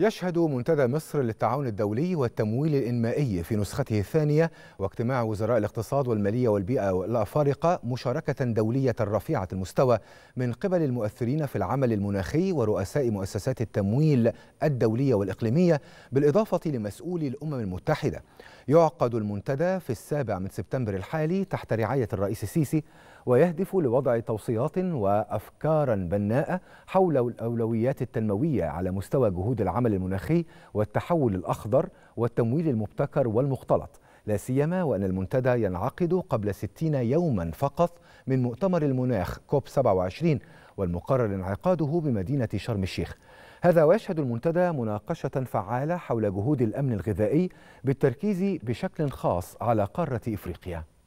يشهد منتدى مصر للتعاون الدولي والتمويل الإنمائي في نسخته الثانية واجتماع وزراء الاقتصاد والمالية والبيئة الأفارقة مشاركة دولية رفيعة المستوى من قبل المؤثرين في العمل المناخي ورؤساء مؤسسات التمويل الدولية والإقليمية بالإضافة لمسؤولي الأمم المتحدة يعقد المنتدى في السابع من سبتمبر الحالي تحت رعاية الرئيس السيسي ويهدف لوضع توصيات وأفكارا بناءة حول الأولويات التنموية على مستوى جهود العمل العمل المناخي والتحول الأخضر والتمويل المبتكر والمختلط لا سيما وأن المنتدى ينعقد قبل 60 يوما فقط من مؤتمر المناخ كوب 27 والمقرر انعقاده بمدينة شرم الشيخ هذا ويشهد المنتدى مناقشة فعالة حول جهود الأمن الغذائي بالتركيز بشكل خاص على قارة إفريقيا